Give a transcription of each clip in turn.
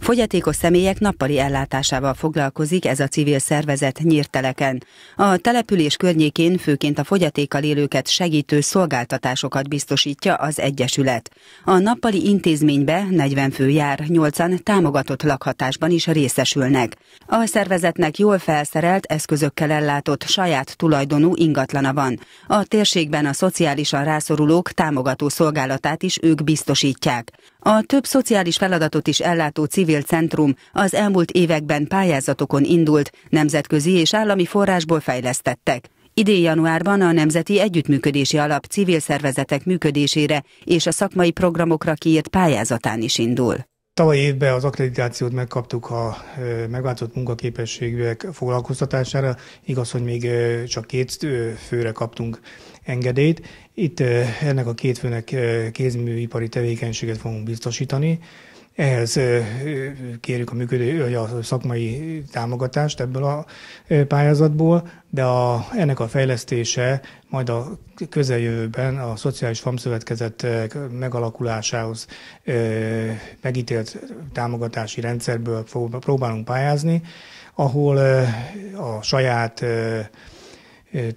Fogyatékos személyek nappali ellátásával foglalkozik ez a civil szervezet nyírteleken. A település környékén főként a fogyatékkal élőket segítő szolgáltatásokat biztosítja az Egyesület. A nappali intézménybe 40 fő jár, 8-an támogatott lakhatásban is részesülnek. A szervezetnek jól felszerelt eszközökkel ellátott saját tulajdonú ingatlana van. A térségben a szociálisan rászorulók támogató szolgálatát is ők biztosítják. A több szociális feladatot is ellátó civil centrum az elmúlt években pályázatokon indult, nemzetközi és állami forrásból fejlesztettek. Idén januárban a Nemzeti Együttműködési Alap civil szervezetek működésére és a szakmai programokra kiírt pályázatán is indul. Tavaly évben az akkreditációt megkaptuk a megváltozott munkaképességűek foglalkoztatására. Igaz, hogy még csak két főre kaptunk engedélyt. Itt ennek a két főnek kézműipari tevékenységet fogunk biztosítani ehhez kérjük a működő, vagy a szakmai támogatást ebből a pályázatból, de a, ennek a fejlesztése majd a közeljövőben a Szociális Famszövetkezet megalakulásához megítélt támogatási rendszerből próbálunk pályázni, ahol a saját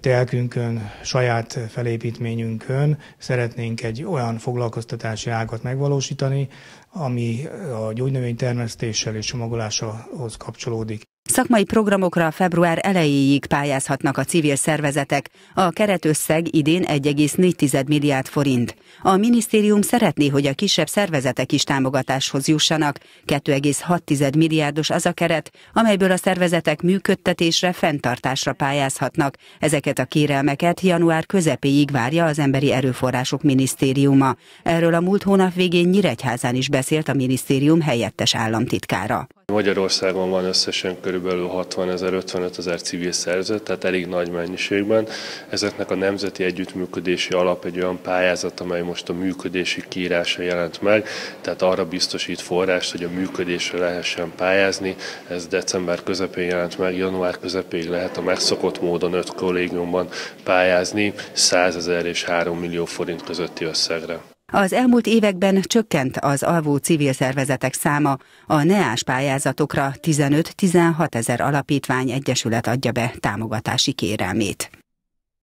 telkünkön, saját felépítményünkön szeretnénk egy olyan foglalkoztatási ágat megvalósítani, ami a gyógynövénytermesztéssel és csomagolásához kapcsolódik. Szakmai programokra február elejéig pályázhatnak a civil szervezetek. A keretösszeg idén 1,4 milliárd forint. A minisztérium szeretné, hogy a kisebb szervezetek is támogatáshoz jussanak. 2,6 milliárdos az a keret, amelyből a szervezetek működtetésre, fenntartásra pályázhatnak. Ezeket a kérelmeket január közepéig várja az Emberi Erőforrások Minisztériuma. Erről a múlt hónap végén Nyíregyházán is beszélt a minisztérium helyettes államtitkára. Magyarországon van összesen körülbelül 60 ezer, 55 ezer civil szerzet, tehát elég nagy mennyiségben. Ezeknek a Nemzeti Együttműködési Alap egy olyan pályázat, amely most a működési kiírása jelent meg, tehát arra biztosít forrást, hogy a működésre lehessen pályázni. Ez december közepén jelent meg, január közepéig lehet a megszokott módon öt kollégiumban pályázni 100 ezer és 3 millió forint közötti összegre. Az elmúlt években csökkent az alvó civil szervezetek száma, a NEÁS pályázatokra 15-16 ezer alapítvány egyesület adja be támogatási kérelmét.